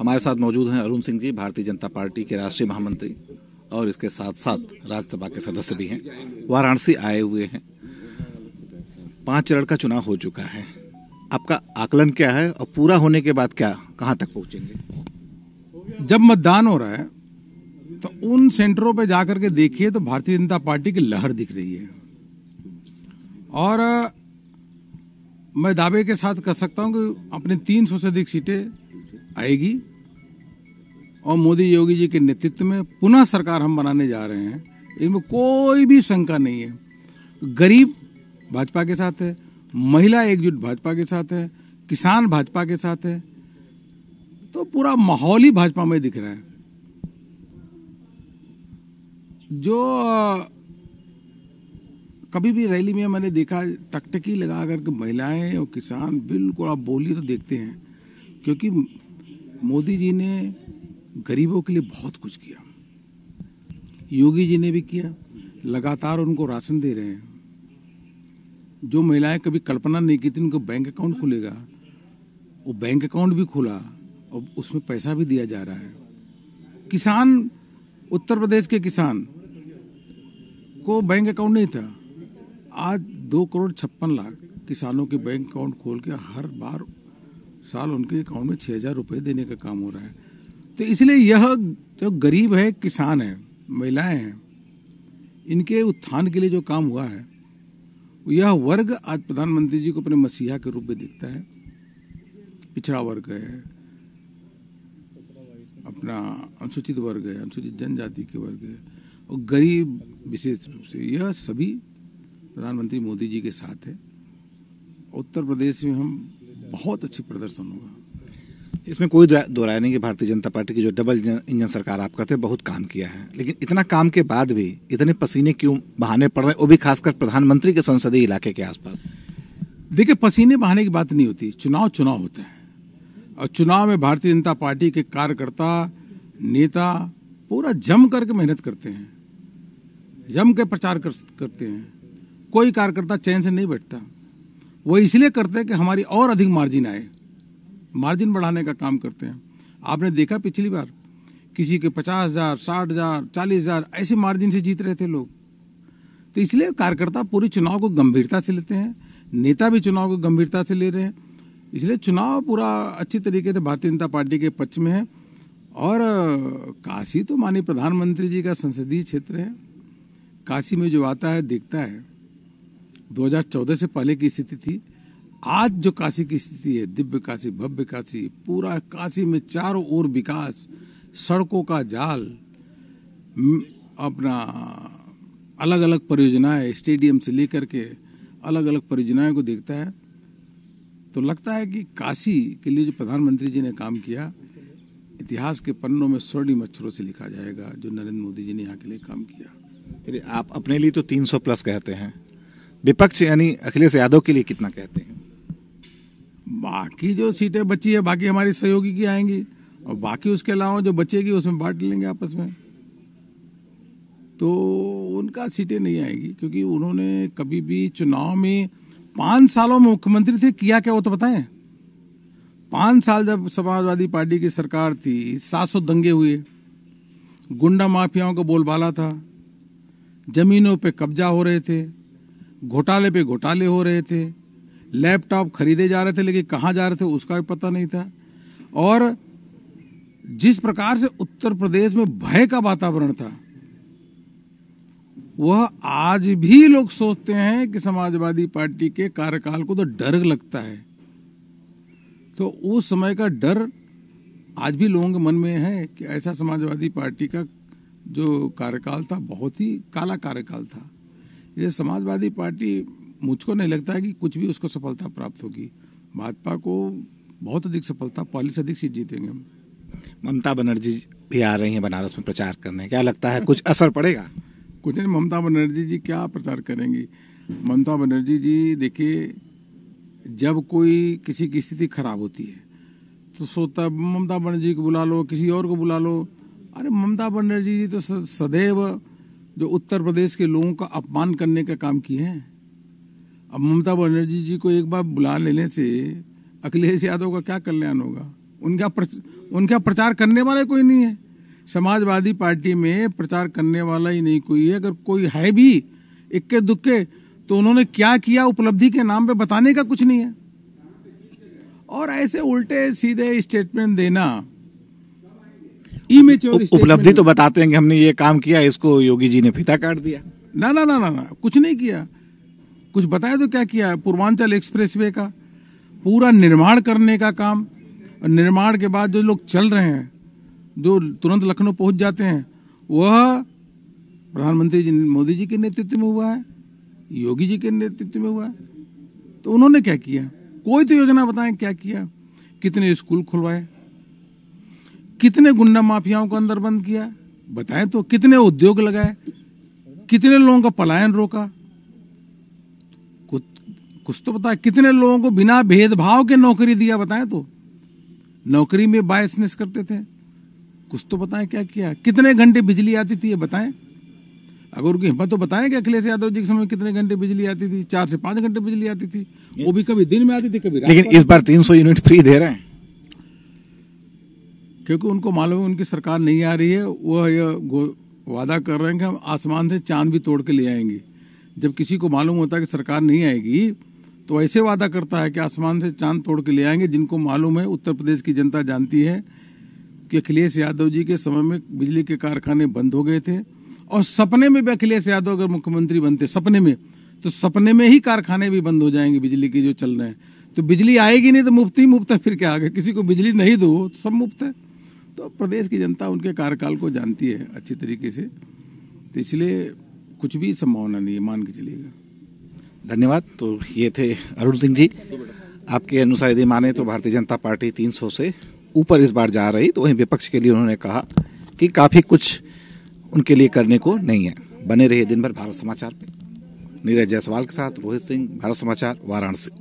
हमारे साथ मौजूद हैं अरुण सिंह जी भारतीय जनता पार्टी के राष्ट्रीय महामंत्री और इसके साथ साथ राज्यसभा के सदस्य भी हैं वाराणसी आए हुए हैं पांच चरण का चुनाव हो चुका है आपका आकलन क्या है और पूरा होने के बाद क्या कहाँ तक पहुंचेंगे जब मतदान हो रहा है तो उन सेंटरों पर जाकर के देखिए तो भारतीय जनता पार्टी की लहर दिख रही है और मैं दावे के साथ कर सकता हूं कि अपने 300 से अधिक सीटें आएगी और मोदी योगी जी के नेतृत्व में पुनः सरकार हम बनाने जा रहे हैं इनमें कोई भी शंका नहीं है गरीब भाजपा के साथ है महिला एकजुट भाजपा के साथ है किसान भाजपा के साथ है तो पूरा माहौल ही भाजपा में दिख रहा है जो कभी भी रैली में मैंने देखा टकटकी लगा करके महिलाएं और किसान बिल्कुल आप बोली तो देखते हैं क्योंकि मोदी जी ने गरीबों के लिए बहुत कुछ किया योगी जी ने भी किया लगातार उनको राशन दे रहे हैं जो महिलाएं कभी कल्पना नहीं की थी उनको बैंक अकाउंट खुलेगा वो बैंक अकाउंट भी खुला और उसमें पैसा भी दिया जा रहा है किसान उत्तर प्रदेश के किसान को बैंक अकाउंट नहीं था आज दो करोड़ छप्पन लाख किसानों के बैंक अकाउंट खोल के हर बार साल उनके अकाउंट में छः हज़ार रुपये देने का काम हो रहा है तो इसलिए यह जो गरीब है किसान है महिलाएं हैं इनके उत्थान के लिए जो काम हुआ है यह वर्ग आज प्रधानमंत्री जी को अपने मसीहा के रूप में दिखता है पिछड़ा वर्ग है अपना अनुसूचित वर्ग है अनुसूचित जनजाति के वर्ग है और गरीब विशेष रूप से यह सभी प्रधानमंत्री मोदी जी के साथ है उत्तर प्रदेश में हम बहुत अच्छी प्रदर्शन होगा इसमें कोई दो राय नहीं कि भारतीय जनता पार्टी की जो डबल इंजन सरकार आप कहते हैं बहुत काम किया है लेकिन इतना काम के बाद भी इतने पसीने क्यों बहाने पड़ रहे हैं वो भी खासकर प्रधानमंत्री के संसदीय इलाके के आसपास देखिए पसीने बहाने की बात नहीं होती चुनाव चुनाव होते हैं और चुनाव में भारतीय जनता पार्टी के कार्यकर्ता नेता पूरा जम करके मेहनत करते हैं जम के प्रचार कर, करते हैं कोई कार्यकर्ता चैन से नहीं बैठता वो इसलिए करते हैं कि हमारी और अधिक मार्जिन आए मार्जिन बढ़ाने का काम करते हैं आपने देखा पिछली बार किसी के पचास हज़ार साठ हज़ार चालीस हज़ार ऐसे मार्जिन से जीत रहे थे लोग तो इसलिए कार्यकर्ता पूरे चुनाव को गंभीरता से लेते हैं नेता भी चुनाव को गंभीरता से ले रहे हैं इसलिए चुनाव पूरा अच्छी तरीके से भारतीय जनता पार्टी के पक्ष में है और काशी तो माननीय प्रधानमंत्री जी का संसदीय क्षेत्र है काशी में जो आता है देखता है 2014 से पहले की स्थिति थी आज जो काशी की स्थिति है दिव्य काशी भव्य काशी पूरा काशी में चारों ओर विकास सड़कों का जाल अपना अलग अलग परियोजनाएं स्टेडियम से लेकर के अलग अलग परियोजनाएं को देखता है तो लगता है कि काशी के लिए जो प्रधानमंत्री जी ने काम किया इतिहास के पन्नों में स्वर्णिम अक्षरों से लिखा जाएगा जो नरेंद्र मोदी जी ने यहाँ के लिए काम किया आप अपने लिए तो 300 प्लस कहते हैं विपक्ष यानी अखिलेश यादव के लिए कितना कहते हैं बाकी जो सीटें बची है बाकी हमारी सहयोगी की आएंगी और बाकी उसके अलावा जो बचेगी उसमें बांट लेंगे आपस में तो उनका सीटें नहीं आएगी क्योंकि उन्होंने कभी भी चुनाव में पाँच सालों में मुख्यमंत्री थे किया क्या वो तो बताएं पाँच साल जब समाजवादी पार्टी की सरकार थी सात सौ दंगे हुए गुंडा माफियाओं का बोलबाला था जमीनों पे कब्जा हो रहे थे घोटाले पे घोटाले हो रहे थे लैपटॉप खरीदे जा रहे थे लेकिन कहाँ जा रहे थे उसका भी पता नहीं था और जिस प्रकार से उत्तर प्रदेश में भय का वातावरण था वह आज भी लोग सोचते हैं कि समाजवादी पार्टी के कार्यकाल को तो डर लगता है तो उस समय का डर आज भी लोगों के मन में है कि ऐसा समाजवादी पार्टी का जो कार्यकाल था बहुत ही काला कार्यकाल था ये समाजवादी पार्टी मुझको नहीं लगता है कि कुछ भी उसको सफलता प्राप्त होगी भाजपा को बहुत अधिक सफलता पहले से अधिक सीट जीतेंगे हम ममता बनर्जी भी आ रही हैं बनारस में प्रचार करने क्या लगता है कुछ असर पड़ेगा कुछ नहीं ममता बनर्जी जी क्या प्रचार करेंगी ममता बनर्जी जी देखिए जब कोई किसी की स्थिति खराब होती है तो सोता ममता बनर्जी को बुला लो किसी और को बुला लो अरे ममता बनर्जी जी तो सदैव जो उत्तर प्रदेश के लोगों का अपमान करने का काम किए हैं अब ममता बनर्जी जी को एक बार बुला लेने से अखिलेश यादव का क्या कल्याण होगा उनका प्रच, उनका प्रचार करने वाला कोई नहीं है समाजवादी पार्टी में प्रचार करने वाला ही नहीं कोई है अगर कोई है भी इक्के दुक्के तो उन्होंने क्या किया उपलब्धि के नाम पे बताने का कुछ नहीं है और ऐसे उल्टे सीधे स्टेटमेंट देना उपलब्धि तो बताते हैं कि हमने ये काम किया इसको योगी जी ने फिता काट दिया ना ना ना ना ना कुछ नहीं किया कुछ बताया तो क्या किया है पूर्वांचल एक्सप्रेसवे का पूरा निर्माण करने का काम और निर्माण के बाद जो लोग चल रहे हैं जो तुरंत लखनऊ पहुंच जाते हैं वह प्रधानमंत्री जी मोदी जी के नेतृत्व में हुआ है योगी जी के नेतृत्व में हुआ है तो उन्होंने क्या किया कोई तो योजना बताएं क्या किया कितने स्कूल खुलवाए कितने गुंडा माफियाओं को अंदर बंद किया बताएं तो कितने उद्योग लगाए कितने लोगों का पलायन रोका कुछ तो बताया कितने लोगों को बिना भेदभाव के नौकरी दिया बताएं तो नौकरी में बायसनेस करते थे कुछ तो बताए क्या किया कितने घंटे बिजली आती थी ये बताएं अगर उनकी हिम्मत तो बताएं कि अखिलेश यादव जी के समय कितने घंटे बिजली आती थी चार से पांच घंटे बिजली आती थी वो भी कभी दिन में आती थी कभी लेकिन इस बार तीन सौ यूनिट फ्री दे रहे हैं क्योंकि उनको मालूम है उनकी सरकार नहीं आ रही है वह ये वादा कर रहे हैं कि हम आसमान से चांद भी तोड़ के ले आएंगे जब किसी को मालूम होता है कि सरकार नहीं आएगी तो ऐसे वादा करता है कि आसमान से चांद तोड़ के ले आएंगे जिनको मालूम है उत्तर प्रदेश की जनता जानती है कि अखिलेश यादव जी के समय में बिजली के कारखाने बंद हो गए थे और सपने में भी अखिलेश यादव अगर मुख्यमंत्री बनते सपने में तो सपने में ही कारखाने भी बंद हो जाएंगे बिजली के जो चल रहे हैं तो बिजली आएगी नहीं तो मुफ्त ही मुफ्त है फिर क्या आगे किसी को बिजली नहीं दो तो सब मुफ्त है तो प्रदेश की जनता उनके कार्यकाल को जानती है अच्छी तरीके से तो इसलिए कुछ भी संभावना नहीं है मान के चलिएगा धन्यवाद तो ये थे अरुण सिंह जी आपके अनुसार यदि माने तो भारतीय जनता पार्टी 300 से ऊपर इस बार जा रही तो वहीं विपक्ष के लिए उन्होंने कहा कि काफ़ी कुछ उनके लिए करने को नहीं है बने रहिए दिन भर भारत समाचार पे नीरज जायसवाल के साथ रोहित सिंह भारत समाचार वाराणसी